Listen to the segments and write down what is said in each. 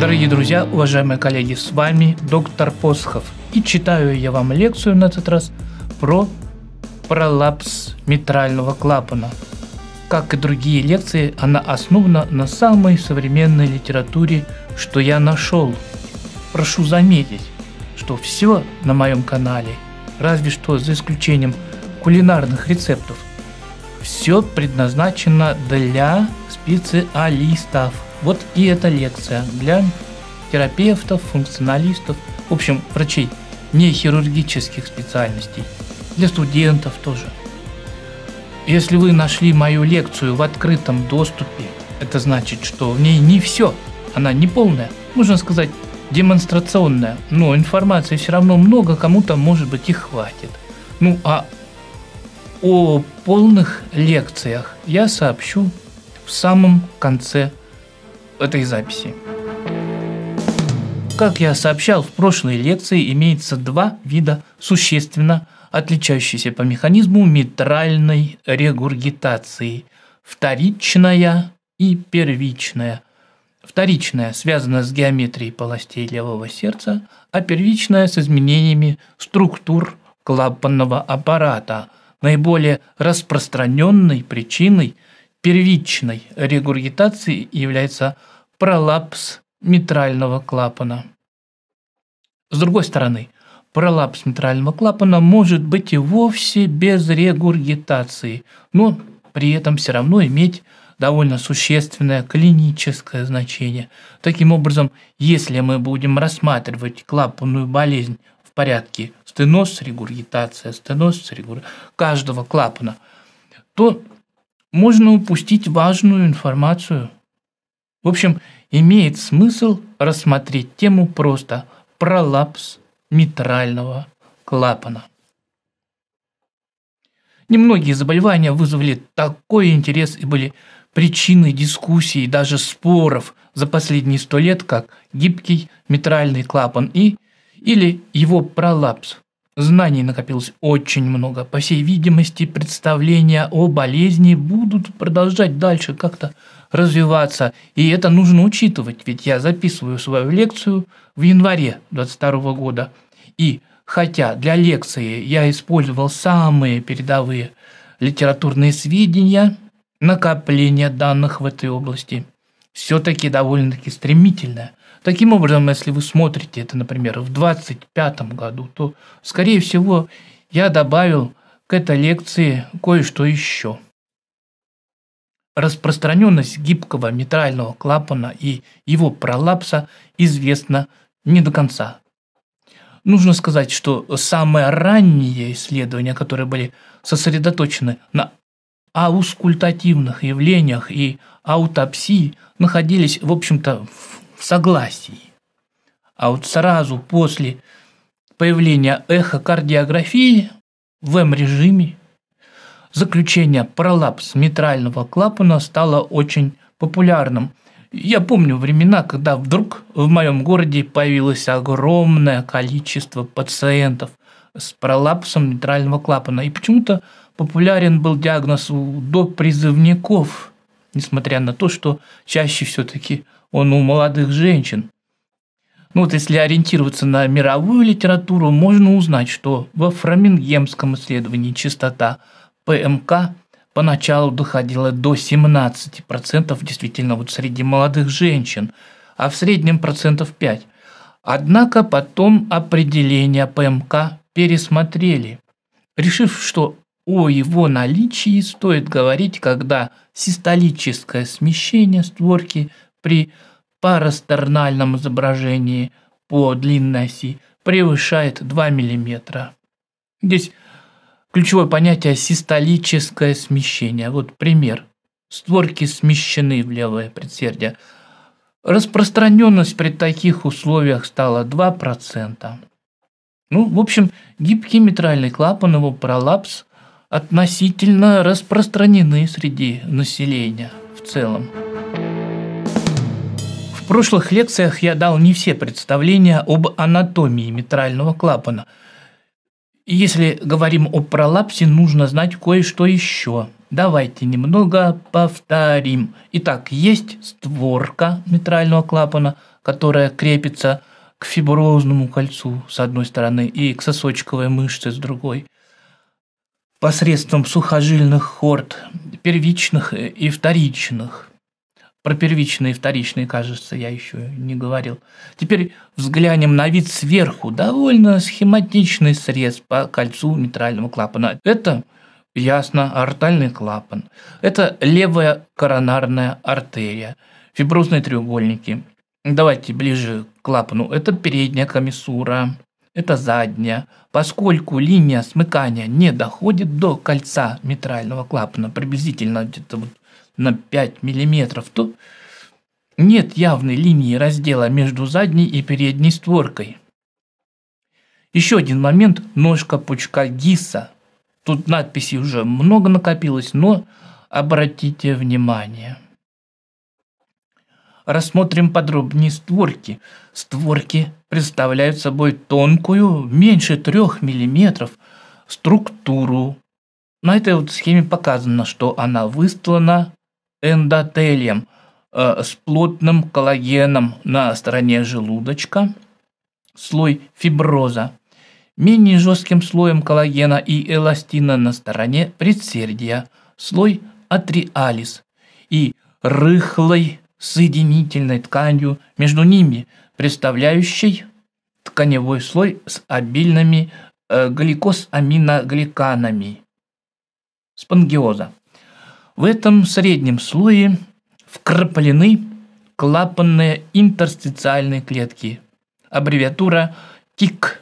Дорогие друзья, уважаемые коллеги, с вами доктор Посхов. И читаю я вам лекцию на этот раз про пролапс митрального клапана. Как и другие лекции, она основана на самой современной литературе, что я нашел. Прошу заметить, что все на моем канале, разве что за исключением кулинарных рецептов, все предназначено для специалистов – вот и эта лекция для терапевтов, функционалистов, в общем, врачей не хирургических специальностей, для студентов тоже. Если вы нашли мою лекцию в открытом доступе, это значит, что в ней не все, она не полная, можно сказать, демонстрационная, но информации все равно много, кому-то, может быть, и хватит. Ну, а о полных лекциях я сообщу в самом конце этой записи. Как я сообщал в прошлой лекции, имеется два вида существенно отличающиеся по механизму митральной регургитации – вторичная и первичная. Вторичная связана с геометрией полостей левого сердца, а первичная с изменениями структур клапанного аппарата. Наиболее распространенной причиной – Первичной регургитацией является пролапс митрального клапана. С другой стороны, пролапс митрального клапана может быть и вовсе без регургитации, но при этом все равно иметь довольно существенное клиническое значение. Таким образом, если мы будем рассматривать клапанную болезнь в порядке стеноз, регургитация, стеноз, регур... каждого клапана, то можно упустить важную информацию. В общем, имеет смысл рассмотреть тему просто пролапс митрального клапана. Немногие заболевания вызвали такой интерес и были причиной дискуссий и даже споров за последние сто лет, как гибкий митральный клапан и или его пролапс. Знаний накопилось очень много. По всей видимости, представления о болезни будут продолжать дальше как-то развиваться. И это нужно учитывать, ведь я записываю свою лекцию в январе 2022 года. И хотя для лекции я использовал самые передовые литературные сведения, накопление данных в этой области все-таки довольно-таки стремительное. Таким образом, если вы смотрите это, например, в 2025 году, то, скорее всего, я добавил к этой лекции кое-что еще. Распространенность гибкого митрального клапана и его пролапса известна не до конца. Нужно сказать, что самые ранние исследования, которые были сосредоточены на аускультативных явлениях и аутопсии, находились, в общем-то, в в согласии. А вот сразу после появления эхокардиографии в М-режиме заключение пролапс митрального клапана стало очень популярным. Я помню времена, когда вдруг в моем городе появилось огромное количество пациентов с пролапсом митрального клапана. И почему-то популярен был диагноз у допризывников, несмотря на то, что чаще все-таки он у молодых женщин. Ну вот если ориентироваться на мировую литературу, можно узнать, что во фрамингемском исследовании частота ПМК поначалу доходила до 17% действительно вот среди молодых женщин, а в среднем процентов 5. Однако потом определение ПМК пересмотрели, решив, что о его наличии стоит говорить, когда систолическое смещение створки при парастернальном изображении по длинной оси превышает 2 мм. Здесь ключевое понятие систолическое смещение. Вот пример. Створки смещены в левое предсердие. Распространенность при таких условиях стала 2%. Ну, в общем, гибкий митральный клапан, его пролапс относительно распространены среди населения в целом прошлых лекциях я дал не все представления об анатомии митрального клапана. Если говорим о пролапсе, нужно знать кое-что еще. Давайте немного повторим. Итак, есть створка митрального клапана, которая крепится к фиброзному кольцу с одной стороны и к сосочковой мышце с другой посредством сухожильных хорд, первичных и вторичных. Про первичные и вторичные, кажется, я еще не говорил. Теперь взглянем на вид сверху. Довольно схематичный срез по кольцу митрального клапана. Это, ясно, артальный клапан. Это левая коронарная артерия. Фиброзные треугольники. Давайте ближе к клапану. Это передняя комиссура. Это задняя. Поскольку линия смыкания не доходит до кольца митрального клапана, приблизительно где-то вот на 5 мм, то нет явной линии раздела между задней и передней створкой. Еще один момент – ножка пучка ГИСа. Тут надписи уже много накопилось, но обратите внимание. Рассмотрим подробнее створки. Створки представляют собой тонкую, меньше 3 мм, структуру. На этой вот схеме показано, что она выстлана эндотелием э, с плотным коллагеном на стороне желудочка, слой фиброза, менее жестким слоем коллагена и эластина на стороне предсердия, слой атриалис и рыхлой соединительной тканью между ними, представляющей тканевой слой с обильными э, гликозаминогликанами. Спонгиоза. В этом среднем слое вкраплены клапанные интерстициальные клетки, аббревиатура ТИК.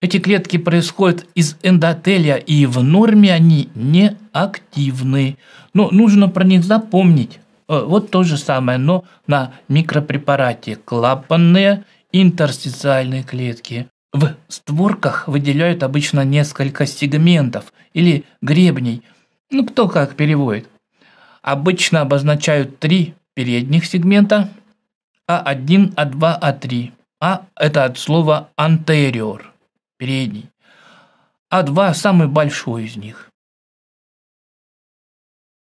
Эти клетки происходят из эндотелия, и в норме они не активны. Но нужно про них запомнить. Э, вот то же самое, но на микропрепарате клапанные интерстициальные клетки. В створках выделяют обычно несколько сегментов или гребней. Ну, кто как переводит обычно обозначают три передних сегмента А1, А2, А3. А – а а а это от слова anterior – передний. А2 – самый большой из них.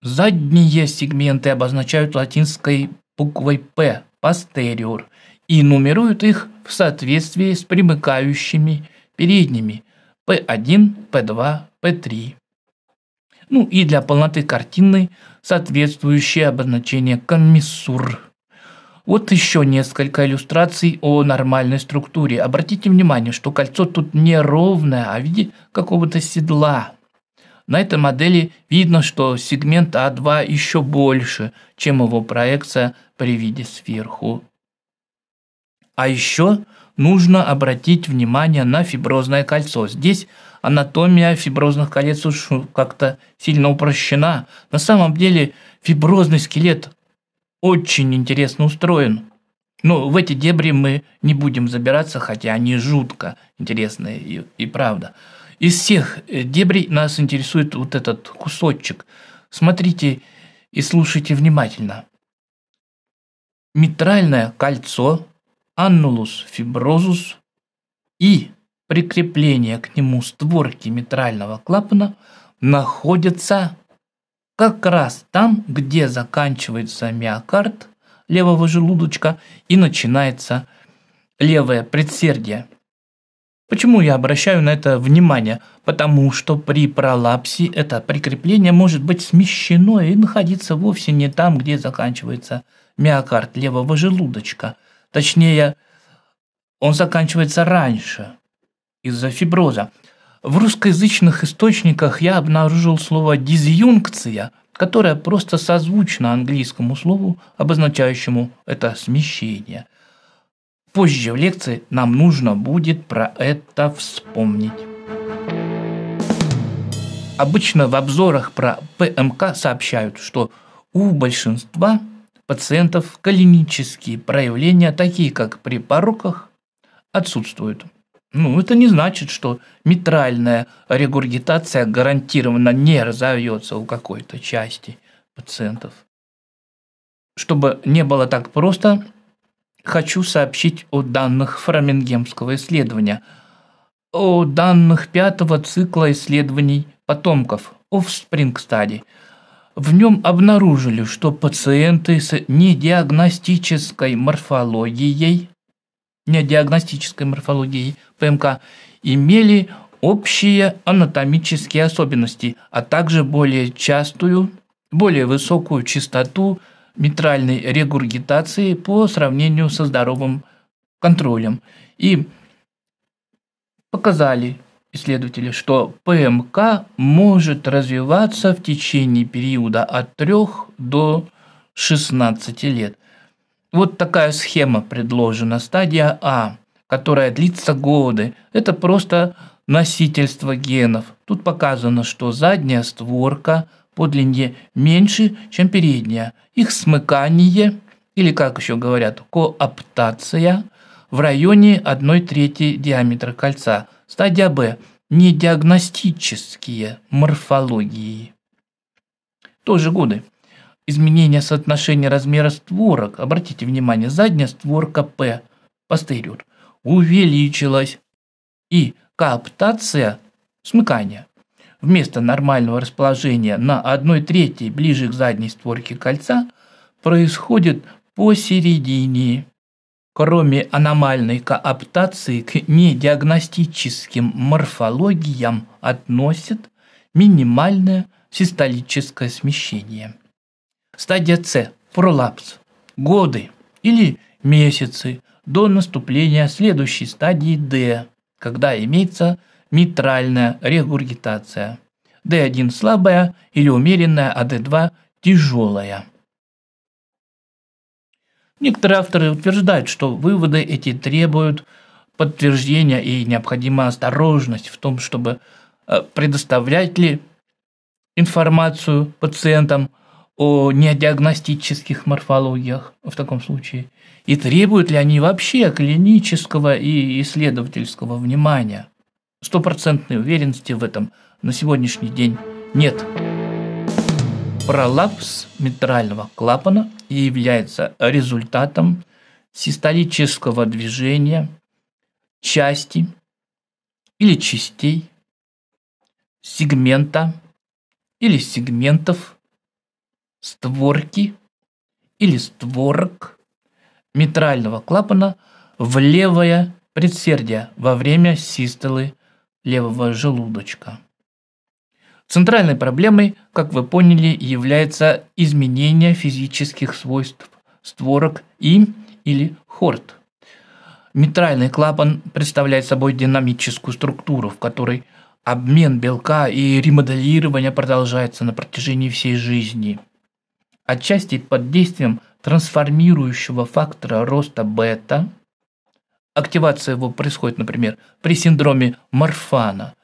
Задние сегменты обозначают латинской буквой P – posterior и нумеруют их в соответствии с примыкающими передними P1, P2, P3 ну и для полноты картины соответствующее обозначение комиссур. Вот еще несколько иллюстраций о нормальной структуре. Обратите внимание, что кольцо тут не ровное, а в виде какого-то седла. На этой модели видно, что сегмент А2 еще больше, чем его проекция при виде сверху. А еще нужно обратить внимание на фиброзное кольцо. Здесь анатомия фиброзных колец уж как-то сильно упрощена. На самом деле фиброзный скелет очень интересно устроен. Но ну, в эти дебри мы не будем забираться, хотя они жутко интересные и, и правда. Из всех э, дебрей нас интересует вот этот кусочек. Смотрите и слушайте внимательно. Митральное кольцо, аннулус фиброзус и прикрепления к нему створки митрального клапана находятся как раз там, где заканчивается миокард левого желудочка и начинается левое предсердие. Почему я обращаю на это внимание? Потому что при пролапсе это прикрепление может быть смещено и находиться вовсе не там, где заканчивается миокард левого желудочка. Точнее, он заканчивается раньше из-за фиброза. В русскоязычных источниках я обнаружил слово «дизъюнкция», которое просто созвучно английскому слову, обозначающему это смещение. Позже в лекции нам нужно будет про это вспомнить. Обычно в обзорах про ПМК сообщают, что у большинства пациентов клинические проявления, такие как при пороках, отсутствуют. Ну, это не значит, что митральная регургитация гарантированно не разовьется у какой-то части пациентов. Чтобы не было так просто, хочу сообщить о данных фрамингемского исследования, о данных пятого цикла исследований потомков Offspring Study. В нем обнаружили, что пациенты с недиагностической морфологией недиагностической морфологии ПМК имели общие анатомические особенности, а также более частую, более высокую частоту митральной регургитации по сравнению со здоровым контролем. И показали исследователи, что ПМК может развиваться в течение периода от 3 до 16 лет – вот такая схема предложена. Стадия А, которая длится годы. Это просто носительство генов. Тут показано, что задняя створка по длине меньше, чем передняя. Их смыкание, или как еще говорят, кооптация, в районе 1 трети диаметра кольца. Стадия Б – недиагностические морфологии. Тоже годы изменение соотношения размера створок, обратите внимание, задняя створка P, posterior, увеличилась. И коаптация смыкания вместо нормального расположения на 1 трети ближе к задней створке кольца происходит посередине. Кроме аномальной кооптации к недиагностическим морфологиям относит минимальное систолическое смещение. Стадия С – пролапс. Годы или месяцы до наступления следующей стадии D, когда имеется митральная регургитация. D1 слабая или умеренная, а D2 тяжелая. Некоторые авторы утверждают, что выводы эти требуют подтверждения и необходима осторожность в том, чтобы э, предоставлять ли информацию пациентам – о недиагностических морфологиях в таком случае? И требуют ли они вообще клинического и исследовательского внимания? Стопроцентной уверенности в этом на сегодняшний день нет. Пролапс митрального клапана является результатом систолического движения части или частей, сегмента или сегментов створки или створок митрального клапана в левое предсердие во время систолы левого желудочка. Центральной проблемой, как вы поняли, является изменение физических свойств створок и или хорт. Митральный клапан представляет собой динамическую структуру, в которой обмен белка и ремоделирование продолжается на протяжении всей жизни отчасти под действием трансформирующего фактора роста бета. Активация его происходит, например, при синдроме Морфана.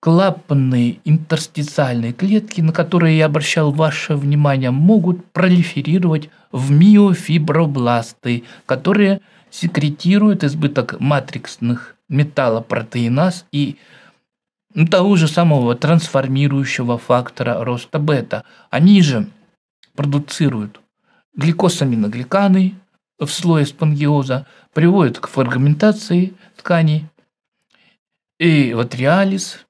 Клапанные интерстициальные клетки, на которые я обращал ваше внимание, могут пролиферировать в миофибробласты, которые секретируют избыток матриксных металлопротеиназ и того же самого трансформирующего фактора роста бета. Они же – продуцируют гликосаминогликаны в слое спонгиоза, приводят к фрагментации тканей и в атриализ,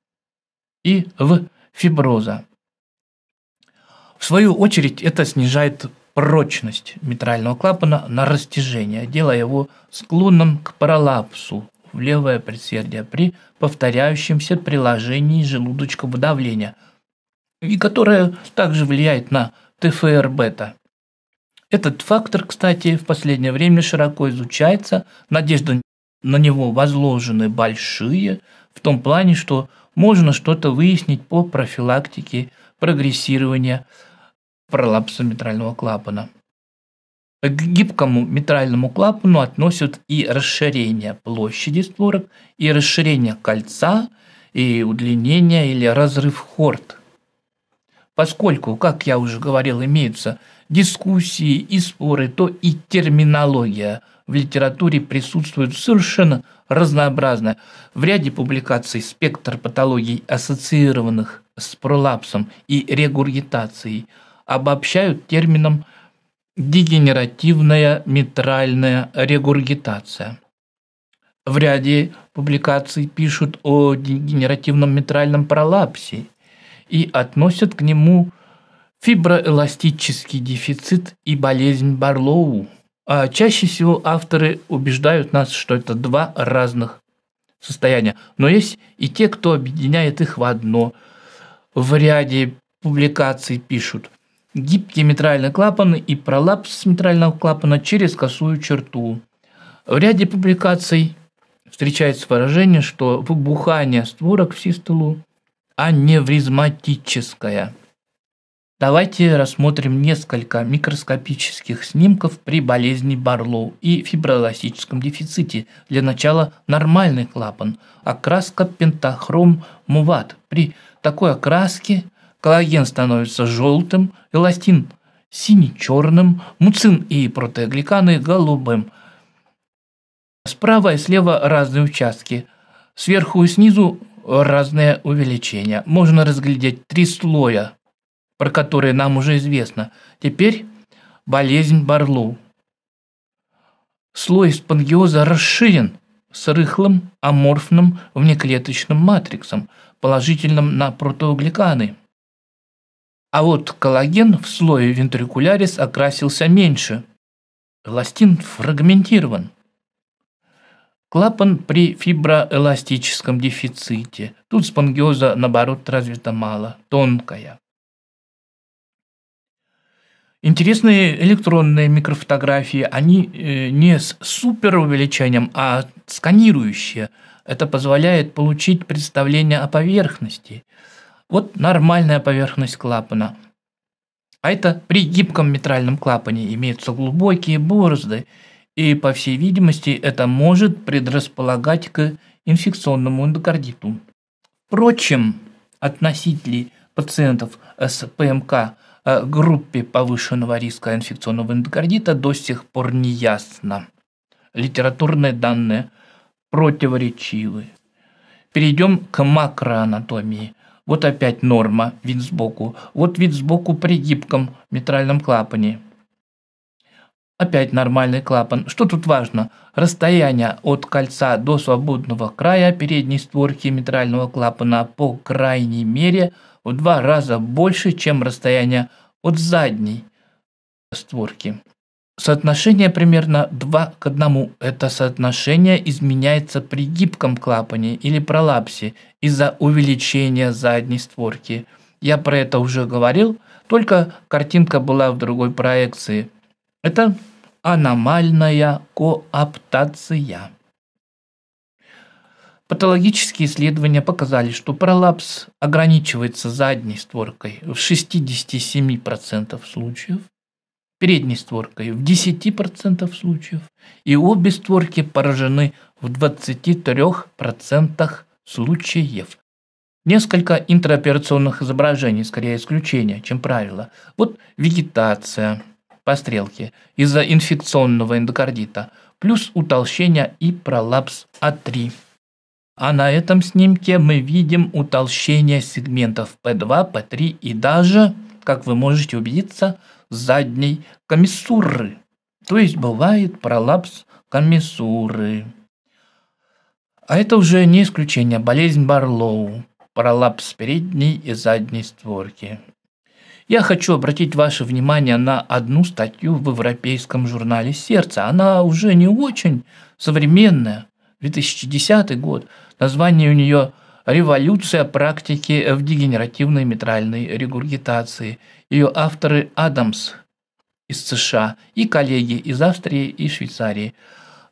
и в фиброза. В свою очередь это снижает прочность митрального клапана на растяжение, делая его склонным к паралапсу в левое предсердие при повторяющемся приложении желудочкового давления, и которое также влияет на ТФР-бета. Этот фактор, кстати, в последнее время широко изучается, надежды на него возложены большие, в том плане, что можно что-то выяснить по профилактике прогрессирования пролапса митрального клапана. К гибкому митральному клапану относят и расширение площади створок, и расширение кольца, и удлинение или разрыв хорд – поскольку, как я уже говорил, имеются дискуссии и споры, то и терминология в литературе присутствует совершенно разнообразная. В ряде публикаций спектр патологий, ассоциированных с пролапсом и регургитацией, обобщают термином дегенеративная митральная регургитация. В ряде публикаций пишут о дегенеративном митральном пролапсе и относят к нему фиброэластический дефицит и болезнь Барлоу. А чаще всего авторы убеждают нас, что это два разных состояния. Но есть и те, кто объединяет их в одно. В ряде публикаций пишут гибкие митральные клапаны и пролапс митрального клапана через косую черту. В ряде публикаций встречается выражение, что выбухание створок в систолу аневризматическая. Давайте рассмотрим несколько микроскопических снимков при болезни Барлоу и фиброластическом дефиците. Для начала нормальный клапан, окраска пентахром муват. При такой окраске коллаген становится желтым, эластин сине-черным, муцин и протеогликаны голубым. Справа и слева разные участки. Сверху и снизу разные увеличения Можно разглядеть три слоя, про которые нам уже известно. Теперь болезнь Барлоу. Слой спонгиоза расширен с рыхлым аморфным внеклеточным матриксом, положительным на протоугликаны. А вот коллаген в слое вентрикулярис окрасился меньше. Эластин фрагментирован. Клапан при фиброэластическом дефиците. Тут спонгиоза, наоборот, развита мало, тонкая. Интересные электронные микрофотографии, они э, не с суперувеличением, а сканирующие. Это позволяет получить представление о поверхности. Вот нормальная поверхность клапана. А это при гибком митральном клапане имеются глубокие борозды – и, по всей видимости, это может предрасполагать к инфекционному эндокардиту. Впрочем, относить ли пациентов с ПМК к э, группе повышенного риска инфекционного эндокардита до сих пор не ясно. Литературные данные противоречивы. Перейдем к макроанатомии. Вот опять норма, вид сбоку. Вот вид сбоку при гибком митральном клапане – Опять нормальный клапан. Что тут важно? Расстояние от кольца до свободного края передней створки метрального клапана по крайней мере в два раза больше, чем расстояние от задней створки. Соотношение примерно 2 к 1. Это соотношение изменяется при гибком клапане или пролапсе из-за увеличения задней створки. Я про это уже говорил, только картинка была в другой проекции – это аномальная кооптация. Патологические исследования показали, что пролапс ограничивается задней створкой в 67% случаев, передней створкой в 10% случаев, и обе створки поражены в 23% случаев. Несколько интраоперационных изображений, скорее исключение, чем правило. Вот вегетация – по стрелке из-за инфекционного эндокардита, плюс утолщение и пролапс А3. А на этом снимке мы видим утолщение сегментов P2, P3 и даже, как вы можете убедиться, задней комиссуры. То есть бывает пролапс комиссуры. А это уже не исключение, болезнь Барлоу, пролапс передней и задней створки. Я хочу обратить ваше внимание на одну статью в европейском журнале «Сердце». Она уже не очень современная, 2010 год. Название у нее «Революция практики в дегенеративной митральной регургитации». Ее авторы Адамс из США и коллеги из Австрии и Швейцарии.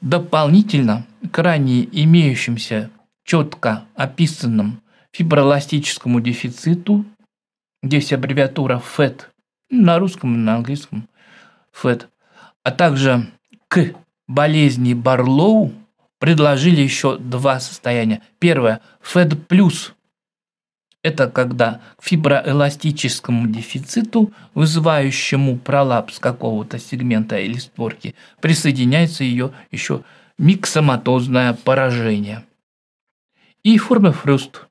Дополнительно к ранее имеющимся четко описанным фиброластическому дефициту Здесь аббревиатура ФЭТ e на русском и на английском ФЭТ, e а также к болезни Барлоу предложили еще два состояния. Первое – e плюс Это когда к фиброэластическому дефициту, вызывающему пролапс какого-то сегмента или створки, присоединяется ее еще миксоматозное поражение. И форма фруст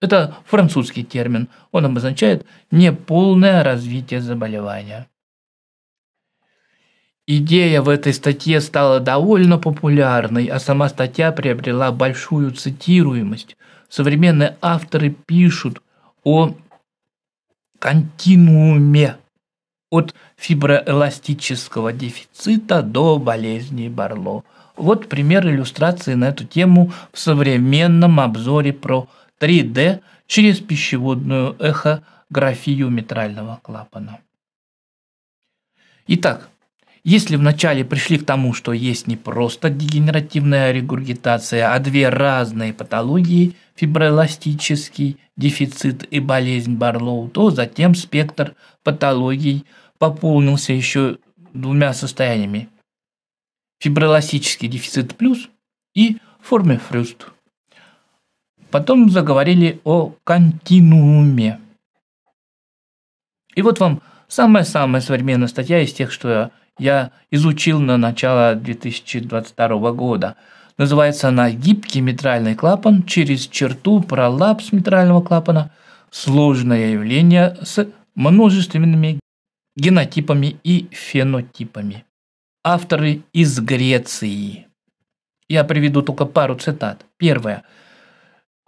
это французский термин, он обозначает неполное развитие заболевания. Идея в этой статье стала довольно популярной, а сама статья приобрела большую цитируемость. Современные авторы пишут о континууме от фиброэластического дефицита до болезни Барло. Вот пример иллюстрации на эту тему в современном обзоре про 3D через пищеводную эхографию митрального клапана. Итак, если вначале пришли к тому, что есть не просто дегенеративная регургитация, а две разные патологии – фиброэластический дефицит и болезнь Барлоу, то затем спектр патологий пополнился еще двумя состояниями – фиброэластический дефицит плюс и форме фрюст. Потом заговорили о континууме. И вот вам самая-самая современная статья из тех, что я изучил на начало 2022 года. Называется она «Гибкий митральный клапан через черту пролапс митрального клапана. Сложное явление с множественными генотипами и фенотипами». Авторы из Греции. Я приведу только пару цитат. Первое.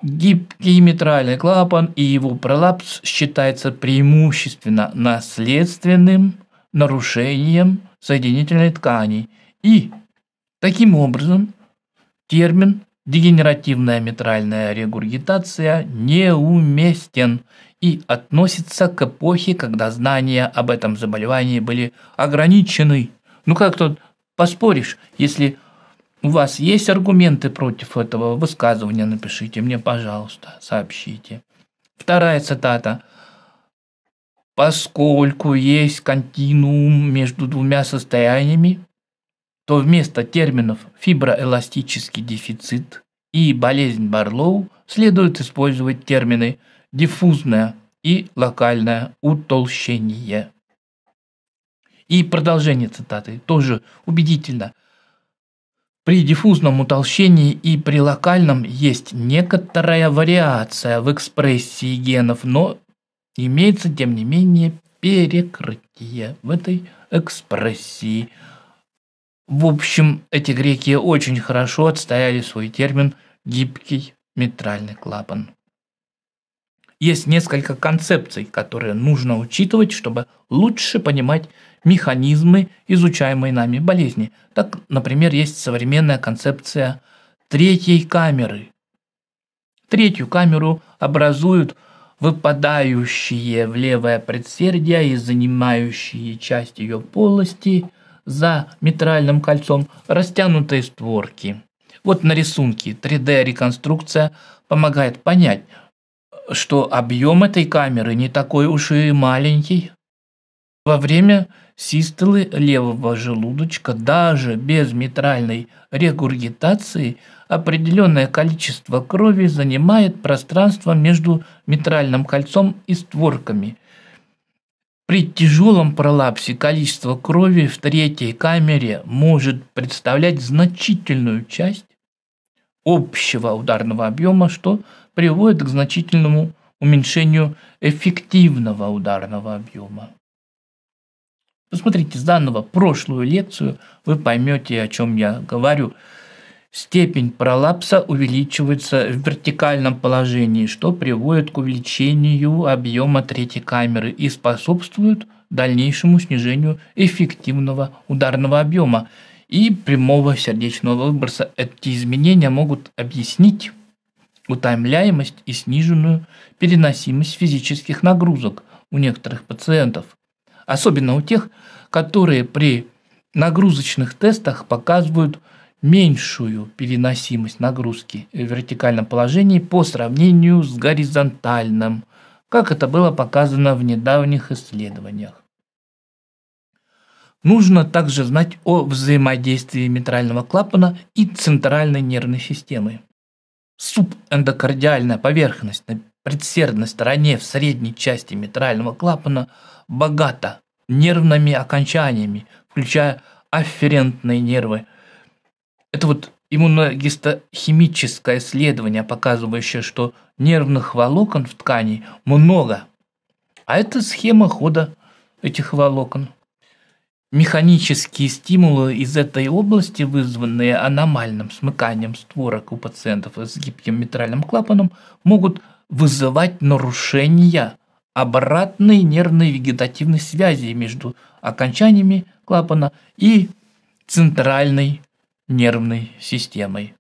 Гибкий митральный клапан и его пролапс считается преимущественно наследственным нарушением соединительной ткани. И таким образом термин дегенеративная митральная регургитация неуместен и относится к эпохе, когда знания об этом заболевании были ограничены. Ну как тут поспоришь, если у вас есть аргументы против этого высказывания, напишите мне, пожалуйста, сообщите. Вторая цитата. Поскольку есть континуум между двумя состояниями, то вместо терминов фиброэластический дефицит и болезнь Барлоу следует использовать термины диффузное и локальное утолщение. И продолжение цитаты тоже убедительно. При диффузном утолщении и при локальном есть некоторая вариация в экспрессии генов, но имеется, тем не менее, перекрытие в этой экспрессии. В общем, эти греки очень хорошо отстояли свой термин «гибкий митральный клапан». Есть несколько концепций, которые нужно учитывать, чтобы лучше понимать механизмы изучаемой нами болезни. Так, например, есть современная концепция третьей камеры. Третью камеру образуют выпадающие в левое предсердие и занимающие часть ее полости за митральным кольцом растянутые створки. Вот на рисунке 3D-реконструкция помогает понять, что объем этой камеры не такой уж и маленький. Во время Систолы левого желудочка даже без митральной регургитации определенное количество крови занимает пространство между митральным кольцом и створками. При тяжелом пролапсе количество крови в третьей камере может представлять значительную часть общего ударного объема, что приводит к значительному уменьшению эффективного ударного объема. Посмотрите заново прошлую лекцию, вы поймете, о чем я говорю. Степень пролапса увеличивается в вертикальном положении, что приводит к увеличению объема третьей камеры и способствует дальнейшему снижению эффективного ударного объема и прямого сердечного выброса. Эти изменения могут объяснить утомляемость и сниженную переносимость физических нагрузок у некоторых пациентов особенно у тех, которые при нагрузочных тестах показывают меньшую переносимость нагрузки в вертикальном положении по сравнению с горизонтальным, как это было показано в недавних исследованиях. Нужно также знать о взаимодействии митрального клапана и центральной нервной системы. Субэндокардиальная поверхность на предсердной стороне в средней части митрального клапана богата нервными окончаниями, включая афферентные нервы. Это вот иммуногистохимическое исследование, показывающее, что нервных волокон в ткани много. А это схема хода этих волокон. Механические стимулы из этой области, вызванные аномальным смыканием створок у пациентов с гибким митральным клапаном, могут вызывать нарушения обратной нервной вегетативной связи между окончаниями клапана и центральной нервной системой.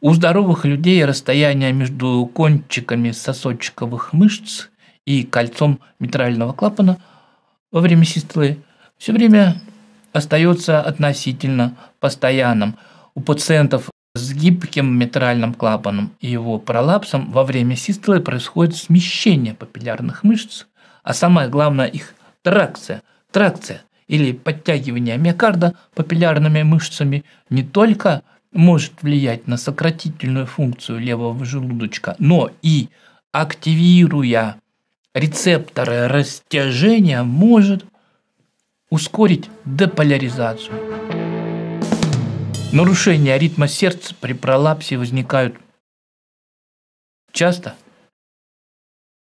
У здоровых людей расстояние между кончиками сосочковых мышц и кольцом митрального клапана во время систолы все время остается относительно постоянным. У пациентов с гибким метральным клапаном и его пролапсом во время систолы происходит смещение папиллярных мышц, а самое главное их тракция. Тракция или подтягивание миокарда папиллярными мышцами не только может влиять на сократительную функцию левого желудочка, но и активируя рецепторы растяжения, может ускорить деполяризацию. Нарушения ритма сердца при пролапсе возникают часто.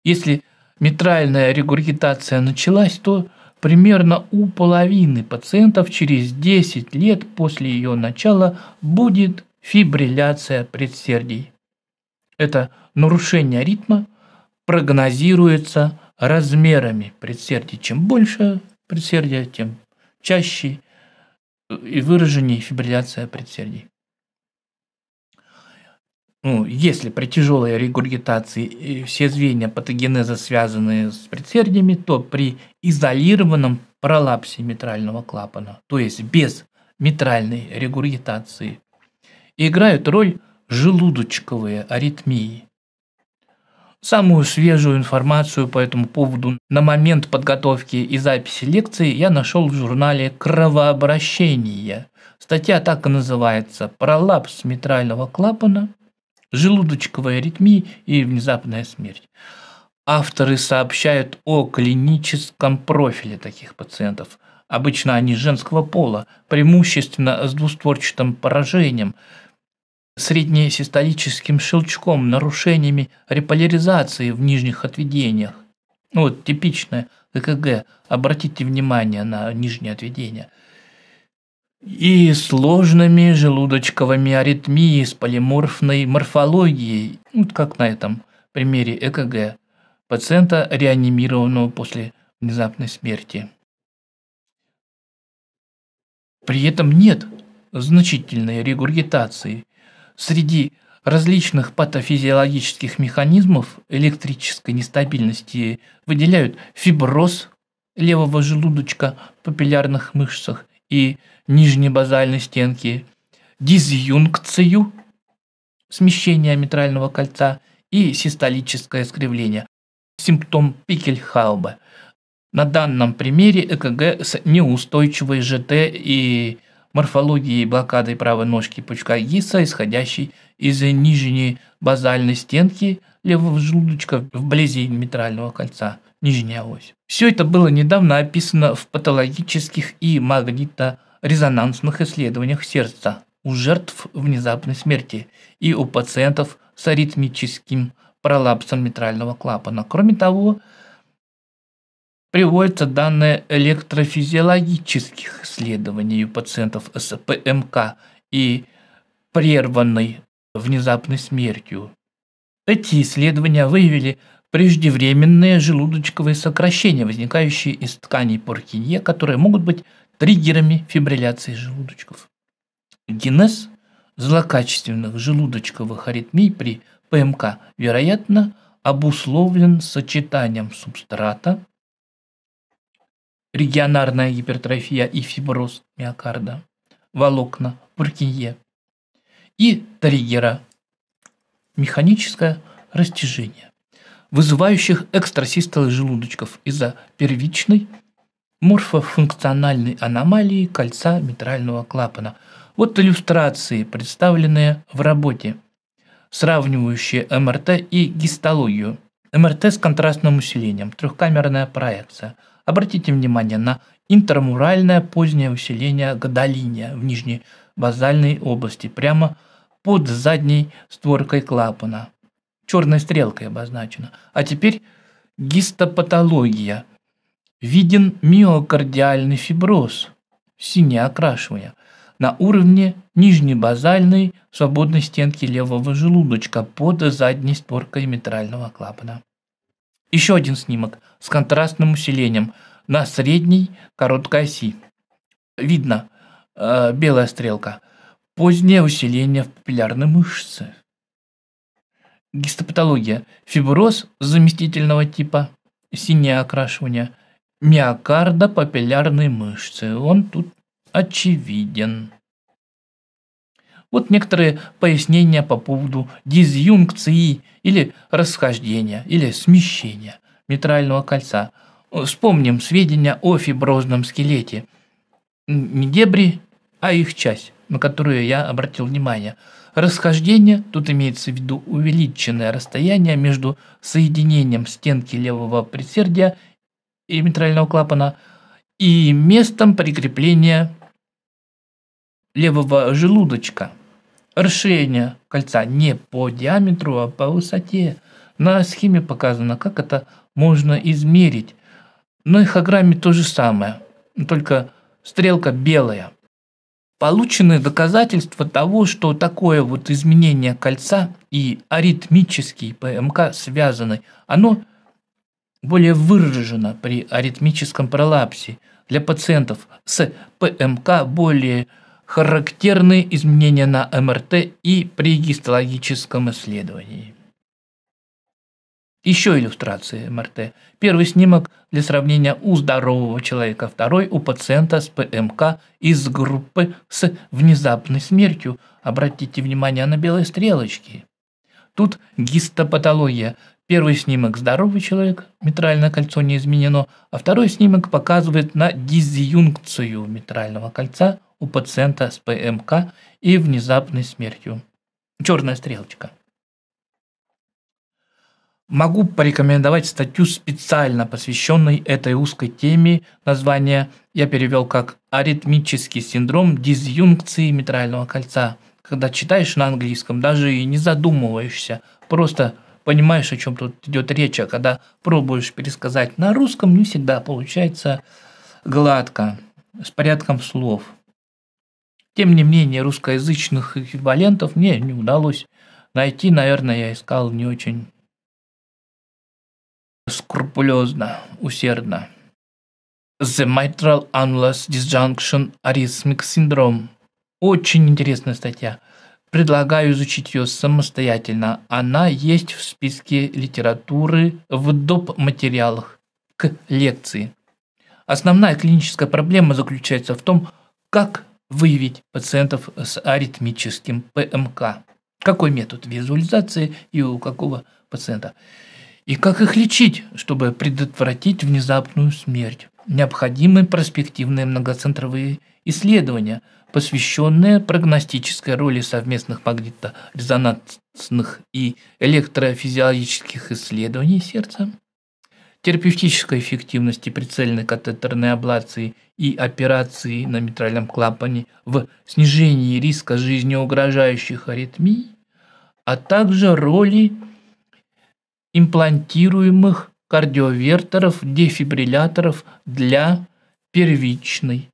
Если митральная регургитация началась, то примерно у половины пациентов через 10 лет после ее начала будет фибрилляция предсердий. Это нарушение ритма прогнозируется размерами предсердий. Чем больше предсердия, тем чаще и выраженнее фибрилляция предсердий. Ну, если при тяжелой регургитации э, все звенья патогенеза связаны с предсердиями, то при изолированном пролапсе митрального клапана, то есть без митральной регургитации, играют роль желудочковые аритмии. Самую свежую информацию по этому поводу на момент подготовки и записи лекции я нашел в журнале «Кровообращение». Статья так и называется «Пролапс митрального клапана, желудочковая аритмия и внезапная смерть». Авторы сообщают о клиническом профиле таких пациентов – Обычно они женского пола, преимущественно с двустворчатым поражением – среднесистолическим щелчком, нарушениями реполяризации в нижних отведениях. Ну, вот типичное ЭКГ, обратите внимание на нижние отведения И сложными желудочковыми аритмией с полиморфной морфологией, ну, вот как на этом примере ЭКГ, пациента, реанимированного после внезапной смерти. При этом нет значительной регургитации – среди различных патофизиологических механизмов электрической нестабильности выделяют фиброз левого желудочка в папиллярных мышцах и нижней базальной стенки, дизъюнкцию, смещение митрального кольца и систолическое скривление, симптом Пикельхауба. На данном примере ЭКГ с неустойчивой ЖТ и морфологией блокады правой ножки пучка Гиса, исходящей из нижней базальной стенки левого желудочка вблизи митрального кольца, нижняя ось. Все это было недавно описано в патологических и магниторезонансных исследованиях сердца у жертв внезапной смерти и у пациентов с аритмическим пролапсом митрального клапана. Кроме того, Приводятся данные электрофизиологических исследований у пациентов с ПМК и прерванной внезапной смертью. Эти исследования выявили преждевременные желудочковые сокращения, возникающие из тканей Поркинье, которые могут быть триггерами фибрилляции желудочков. Генез злокачественных желудочковых аритмий при ПМК, вероятно, обусловлен сочетанием субстрата, регионарная гипертрофия и фиброз миокарда, волокна, Пуркинье и триггера – механическое растяжение, вызывающих экстрасистолы желудочков из-за первичной морфофункциональной аномалии кольца митрального клапана. Вот иллюстрации, представленные в работе, сравнивающие МРТ и гистологию. МРТ с контрастным усилением, трехкамерная проекция – Обратите внимание на интермуральное позднее усиление гадолиния в нижней базальной области, прямо под задней створкой клапана. Черной стрелкой обозначено. А теперь гистопатология. Виден миокардиальный фиброз, синее окрашивание, на уровне нижней базальной свободной стенки левого желудочка под задней створкой митрального клапана. Еще один снимок с контрастным усилением на средней короткой оси. Видно э, белая стрелка. Позднее усиление в папиллярной мышце. Гистопатология. Фиброз заместительного типа, синее окрашивание, миокарда папиллярной мышцы. Он тут очевиден. Вот некоторые пояснения по поводу дизъюнкции или расхождения, или смещения – митрального кольца. Вспомним сведения о фиброзном скелете. Не дебри, а их часть, на которую я обратил внимание. Расхождение, тут имеется в виду увеличенное расстояние между соединением стенки левого предсердия и митрального клапана и местом прикрепления левого желудочка. Расширение кольца не по диаметру, а по высоте. На схеме показано, как это можно измерить. Но и хаграме то же самое, только стрелка белая. Получены доказательства того, что такое вот изменение кольца и аритмический ПМК связаны, оно более выражено при аритмическом пролапсе. Для пациентов с ПМК более характерны изменения на МРТ и при гистологическом исследовании. Еще иллюстрации МРТ. Первый снимок для сравнения у здорового человека, второй у пациента с ПМК из группы с внезапной смертью. Обратите внимание на белые стрелочки. Тут гистопатология. Первый снимок – здоровый человек, митральное кольцо не изменено, а второй снимок показывает на дизъюнкцию митрального кольца у пациента с ПМК и внезапной смертью. Черная стрелочка. Могу порекомендовать статью, специально посвященной этой узкой теме. Название я перевел как «Аритмический синдром дизъюнкции митрального кольца». Когда читаешь на английском, даже и не задумываешься, просто понимаешь, о чем тут идет речь, а когда пробуешь пересказать на русском, не всегда получается гладко, с порядком слов. Тем не менее, русскоязычных эквивалентов мне не удалось найти, наверное, я искал не очень скрупулезно, усердно. The Mitral Annulus Disjunction Arrhythmic Syndrome. Очень интересная статья. Предлагаю изучить ее самостоятельно. Она есть в списке литературы в доп. материалах к лекции. Основная клиническая проблема заключается в том, как выявить пациентов с аритмическим ПМК. Какой метод визуализации и у какого пациента и как их лечить, чтобы предотвратить внезапную смерть. Необходимы перспективные многоцентровые исследования, посвященные прогностической роли совместных магниторезонансных и электрофизиологических исследований сердца, терапевтической эффективности прицельной катетерной аблации и операции на митральном клапане в снижении риска жизнеугрожающих аритмий, а также роли имплантируемых кардиоверторов, дефибрилляторов для первичной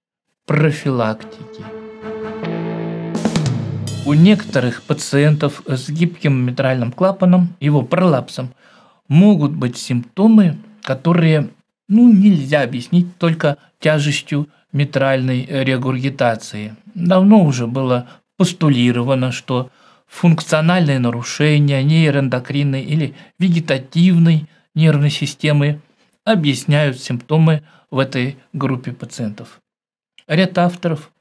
профилактики. У некоторых пациентов с гибким митральным клапаном, его пролапсом, могут быть симптомы, которые ну, нельзя объяснить только тяжестью митральной регургитации. Давно уже было постулировано, что функциональные нарушения нейроэндокринной или вегетативной нервной системы объясняют симптомы в этой группе пациентов. Ряд авторов,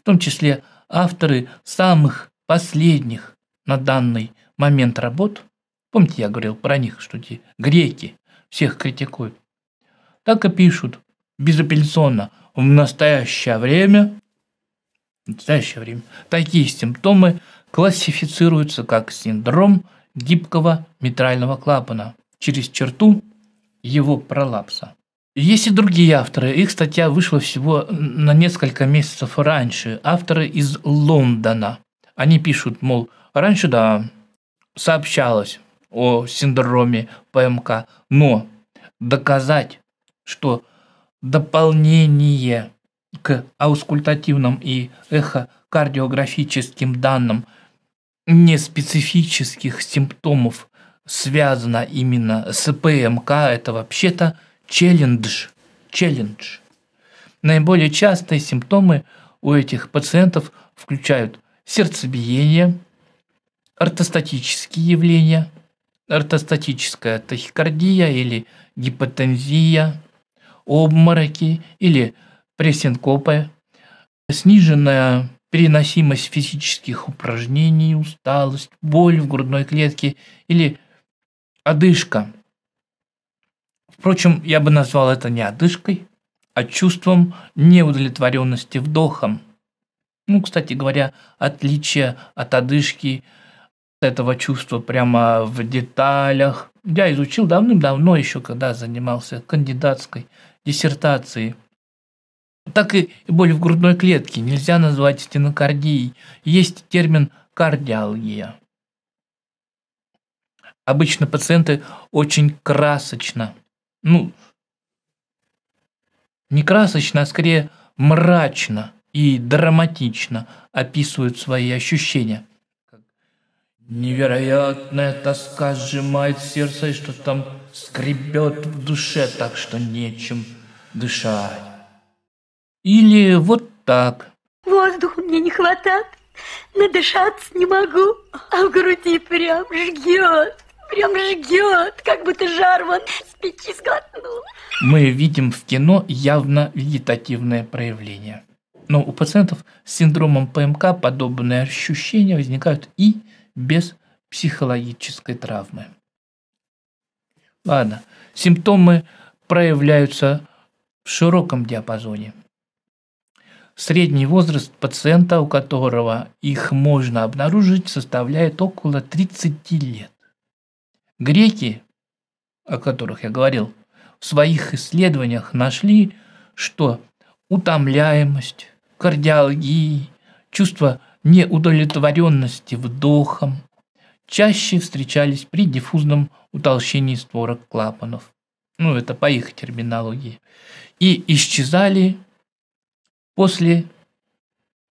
в том числе авторы самых последних на данный момент работ, помните, я говорил про них, что эти греки всех критикуют, так и пишут безапелляционно в настоящее время, в настоящее время такие симптомы – классифицируется как синдром гибкого митрального клапана через черту его пролапса. Есть и другие авторы. Их статья вышла всего на несколько месяцев раньше. Авторы из Лондона. Они пишут, мол, раньше, да, сообщалось о синдроме ПМК, но доказать, что дополнение к аускультативным и эхо кардиографическим данным неспецифических симптомов связано именно с ПМК, это вообще-то челлендж. челлендж. Наиболее частые симптомы у этих пациентов включают сердцебиение, ортостатические явления, ортостатическая тахикардия или гипотензия, обмороки или пресинкопы, сниженная переносимость физических упражнений, усталость, боль в грудной клетке или одышка. Впрочем, я бы назвал это не одышкой, а чувством неудовлетворенности вдохом. Ну, кстати говоря, отличие от одышки этого чувства прямо в деталях я изучил давным-давно еще, когда занимался кандидатской диссертацией – так и боль в грудной клетке нельзя назвать стенокардией. Есть термин кардиалгия. Обычно пациенты очень красочно, ну, не красочно, а скорее мрачно и драматично описывают свои ощущения. Невероятная тоска сжимает сердце, и что там скребет в душе так, что нечем дышать. Или вот так. Воздуха мне не хватает, надышаться не могу, а в груди прям жгет. Прям жгет, как будто жар вон с печи сглотнул. Мы видим в кино явно вегетативное проявление. Но у пациентов с синдромом ПМК подобные ощущения возникают и без психологической травмы. Ладно, симптомы проявляются в широком диапазоне. Средний возраст пациента, у которого их можно обнаружить, составляет около 30 лет. Греки, о которых я говорил, в своих исследованиях нашли, что утомляемость, кардиологии, чувство неудовлетворенности вдохом чаще встречались при диффузном утолщении створок клапанов. Ну, это по их терминологии. И исчезали после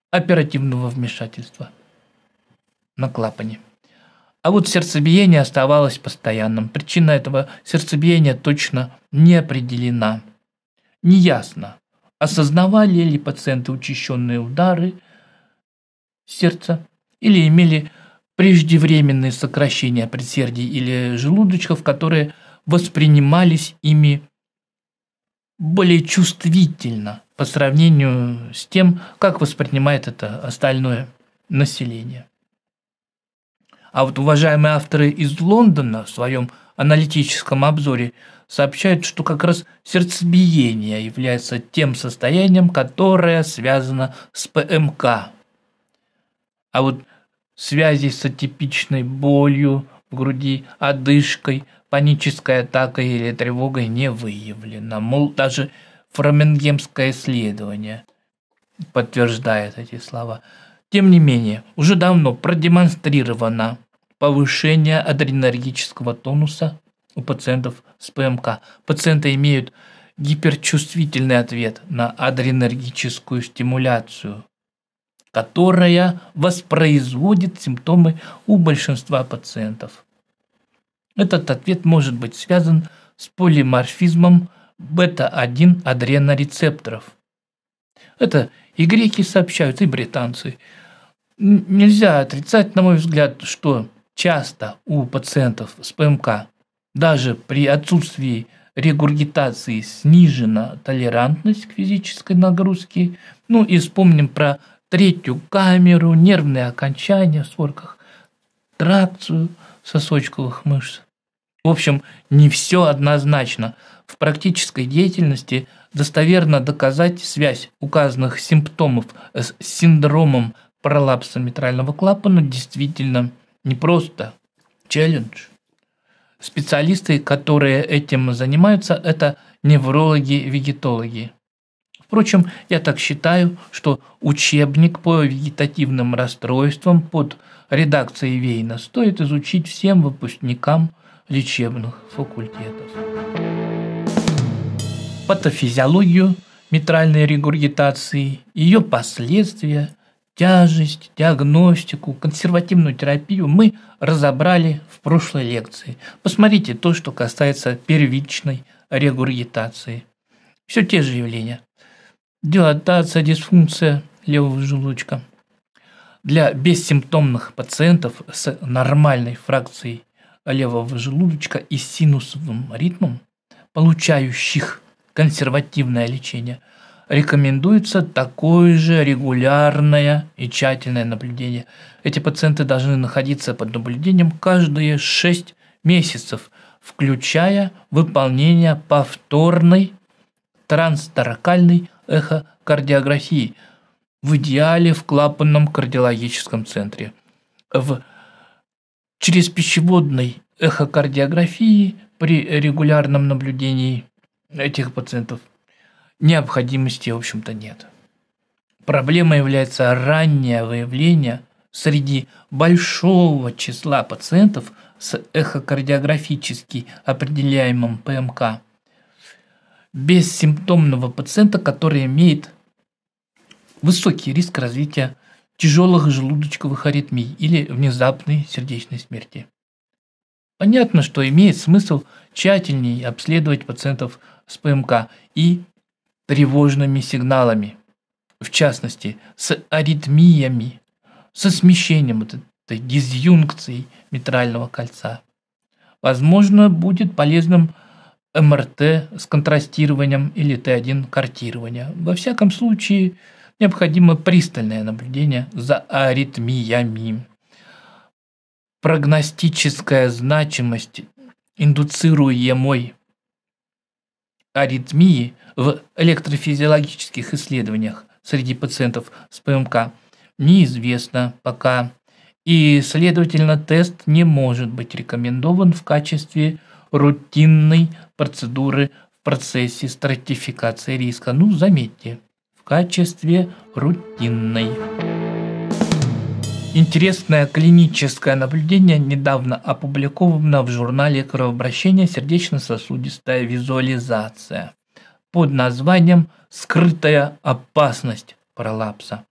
оперативного вмешательства на клапане. А вот сердцебиение оставалось постоянным. Причина этого сердцебиения точно не определена. Неясно, осознавали ли пациенты учащенные удары сердца или имели преждевременные сокращения предсердий или желудочков, которые воспринимались ими более чувствительно – по сравнению с тем, как воспринимает это остальное население. А вот уважаемые авторы из Лондона в своем аналитическом обзоре сообщают, что как раз сердцебиение является тем состоянием, которое связано с ПМК. А вот связи с атипичной болью в груди, одышкой, панической атакой или тревогой не выявлено. Мол, даже Фрамингемское исследование подтверждает эти слова. Тем не менее, уже давно продемонстрировано повышение адренергического тонуса у пациентов с ПМК. Пациенты имеют гиперчувствительный ответ на адренергическую стимуляцию, которая воспроизводит симптомы у большинства пациентов. Этот ответ может быть связан с полиморфизмом бета-1 адренорецепторов. Это и греки сообщают, и британцы. Нельзя отрицать, на мой взгляд, что часто у пациентов с ПМК даже при отсутствии регургитации снижена толерантность к физической нагрузке. Ну и вспомним про третью камеру, нервные окончания в сворках, тракцию сосочковых мышц. В общем, не все однозначно – в практической деятельности достоверно доказать связь указанных симптомов с синдромом пролапса митрального клапана действительно непросто. Челлендж. Специалисты, которые этим занимаются, это неврологи-вегетологи. Впрочем, я так считаю, что учебник по вегетативным расстройствам под редакцией Вейна стоит изучить всем выпускникам лечебных факультетов патофизиологию митральной регургитации, ее последствия, тяжесть, диагностику, консервативную терапию мы разобрали в прошлой лекции. Посмотрите то, что касается первичной регургитации. Все те же явления. Дилатация, дисфункция левого желудочка. Для бессимптомных пациентов с нормальной фракцией левого желудочка и синусовым ритмом, получающих консервативное лечение. Рекомендуется такое же регулярное и тщательное наблюдение. Эти пациенты должны находиться под наблюдением каждые 6 месяцев, включая выполнение повторной трансторакальной эхокардиографии, в идеале в клапанном кардиологическом центре. В через пищеводной эхокардиографии при регулярном наблюдении этих пациентов необходимости, в общем-то, нет. Проблема является раннее выявление среди большого числа пациентов с эхокардиографически определяемым ПМК бессимптомного пациента, который имеет высокий риск развития тяжелых желудочковых аритмий или внезапной сердечной смерти. Понятно, что имеет смысл тщательнее обследовать пациентов с и тревожными сигналами, в частности, с аритмиями, со смещением вот этой дизъюнкции митрального кольца. Возможно, будет полезным МРТ с контрастированием или Т1 картирования. Во всяком случае, необходимо пристальное наблюдение за аритмиями. Прогностическая значимость индуцируемой аритмии в электрофизиологических исследованиях среди пациентов с ПМК неизвестно пока, и, следовательно, тест не может быть рекомендован в качестве рутинной процедуры в процессе стратификации риска. Ну, заметьте, в качестве рутинной. Интересное клиническое наблюдение недавно опубликовано в журнале «Кровообращение. Сердечно-сосудистая визуализация» под названием «Скрытая опасность пролапса».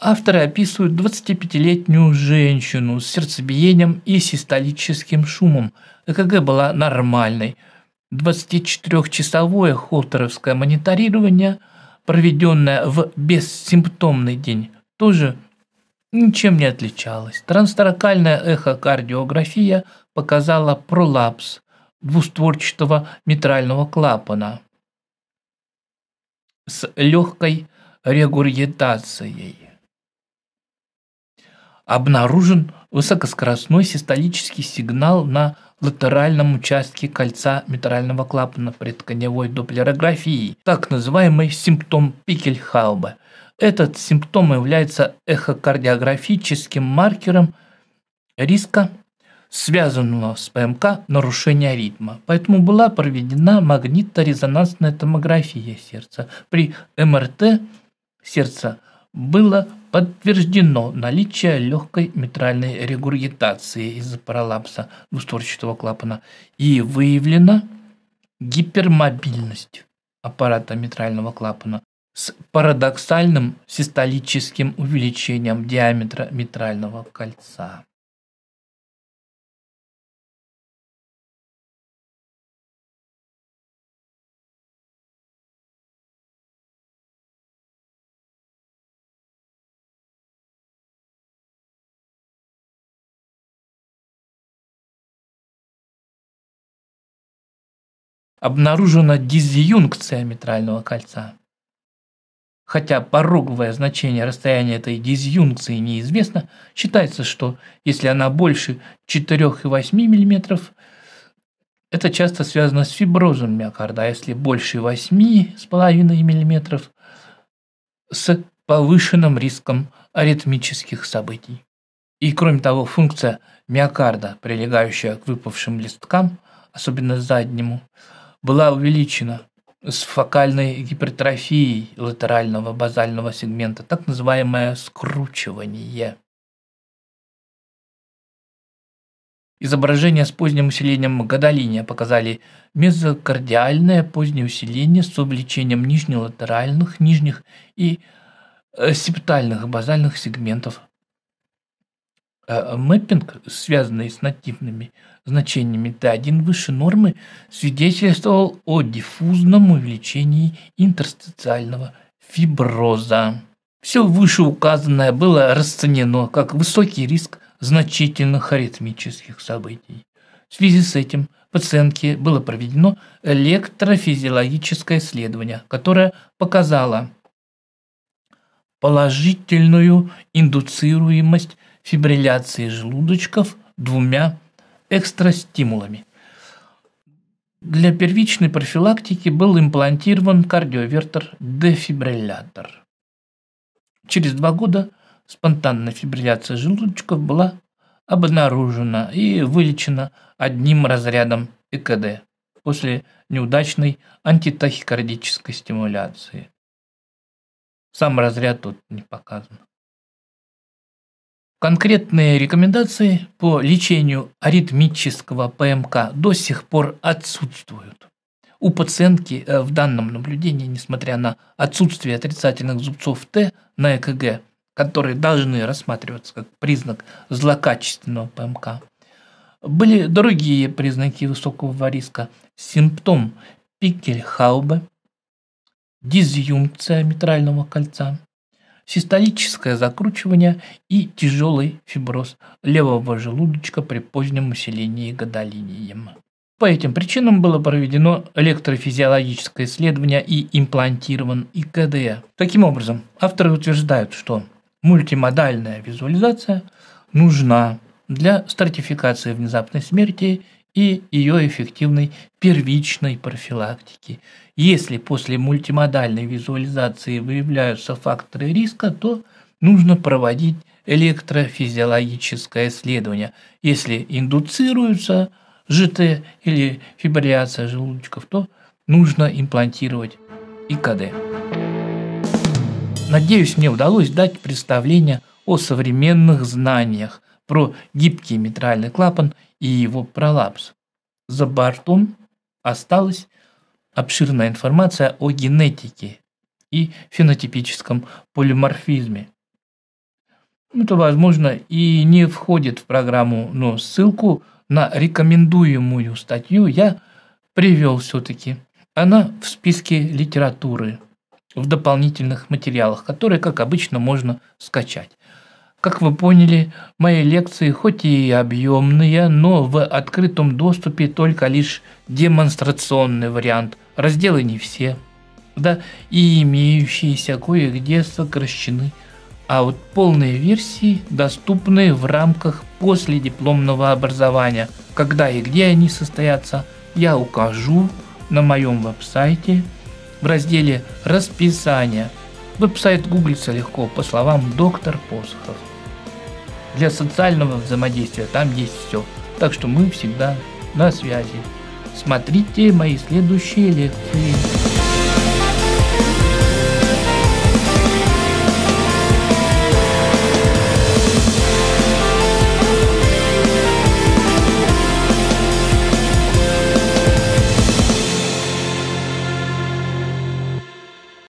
Авторы описывают 25-летнюю женщину с сердцебиением и систолическим шумом. ЭКГ была нормальной. 24-часовое холтеровское мониторирование, проведенное в бессимптомный день, тоже ничем не отличалась. Трансторакальная эхокардиография показала пролапс двустворчатого митрального клапана с легкой регургитацией. Обнаружен высокоскоростной систолический сигнал на латеральном участке кольца митрального клапана предтканевой доплерографии, так называемый симптом Пикельхауба. Этот симптом является эхокардиографическим маркером риска, связанного с ПМК нарушения ритма. Поэтому была проведена магниторезонансная томография сердца. При МРТ сердца было подтверждено наличие легкой митральной регургитации из-за паралапса двустворчатого клапана и выявлена гипермобильность аппарата митрального клапана с парадоксальным систолическим увеличением диаметра митрального кольца. Обнаружена дизъюнкция митрального кольца. Хотя пороговое значение расстояния этой дизъюнкции неизвестно, считается, что если она больше 4,8 мм, это часто связано с фиброзом миокарда, а если больше 8,5 мм, с повышенным риском аритмических событий. И кроме того, функция миокарда, прилегающая к выпавшим листкам, особенно заднему, была увеличена с фокальной гипертрофией латерального базального сегмента, так называемое скручивание. Изображения с поздним усилением гадолиния показали мезокардиальное позднее усиление с увлечением нижнелатеральных, нижних и э, септальных базальных сегментов. Э, мэппинг, связанный с нативными значениями Т1 выше нормы свидетельствовал о диффузном увеличении интерстициального фиброза. Все вышеуказанное было расценено как высокий риск значительных аритмических событий. В связи с этим пациентке было проведено электрофизиологическое исследование, которое показало положительную индуцируемость фибрилляции желудочков двумя экстрастимулами. Для первичной профилактики был имплантирован кардиовертор-дефибриллятор. Через два года спонтанная фибрилляция желудочков была обнаружена и вылечена одним разрядом ЭКД после неудачной антитахикардической стимуляции. Сам разряд тут не показан. Конкретные рекомендации по лечению аритмического ПМК до сих пор отсутствуют. У пациентки э, в данном наблюдении, несмотря на отсутствие отрицательных зубцов Т на ЭКГ, которые должны рассматриваться как признак злокачественного ПМК, были другие признаки высокого риска. Симптом пикельхаубе, дизъюнкция митрального кольца, систолическое закручивание и тяжелый фиброз левого желудочка при позднем усилении гадолинием. По этим причинам было проведено электрофизиологическое исследование и имплантирован ИКД. Таким образом, авторы утверждают, что мультимодальная визуализация нужна для стратификации внезапной смерти и ее эффективной первичной профилактики. Если после мультимодальной визуализации выявляются факторы риска, то нужно проводить электрофизиологическое исследование. Если индуцируются ЖТ или фибрилляция желудочков, то нужно имплантировать ИКД. Надеюсь, мне удалось дать представление о современных знаниях про гибкий митральный клапан и его пролапс. За бортом осталась обширная информация о генетике и фенотипическом полиморфизме. Это, возможно, и не входит в программу, но ссылку на рекомендуемую статью я привел все-таки. Она в списке литературы в дополнительных материалах, которые, как обычно, можно скачать. Как вы поняли, мои лекции хоть и объемные, но в открытом доступе только лишь демонстрационный вариант, разделы не все. Да, и имеющиеся кое-где сокращены, а вот полные версии доступны в рамках последипломного образования. Когда и где они состоятся, я укажу на моем веб-сайте в разделе «Расписание». Веб-сайт гуглится легко по словам доктор Посохов для социального взаимодействия там есть все. Так что мы всегда на связи. Смотрите мои следующие лекции.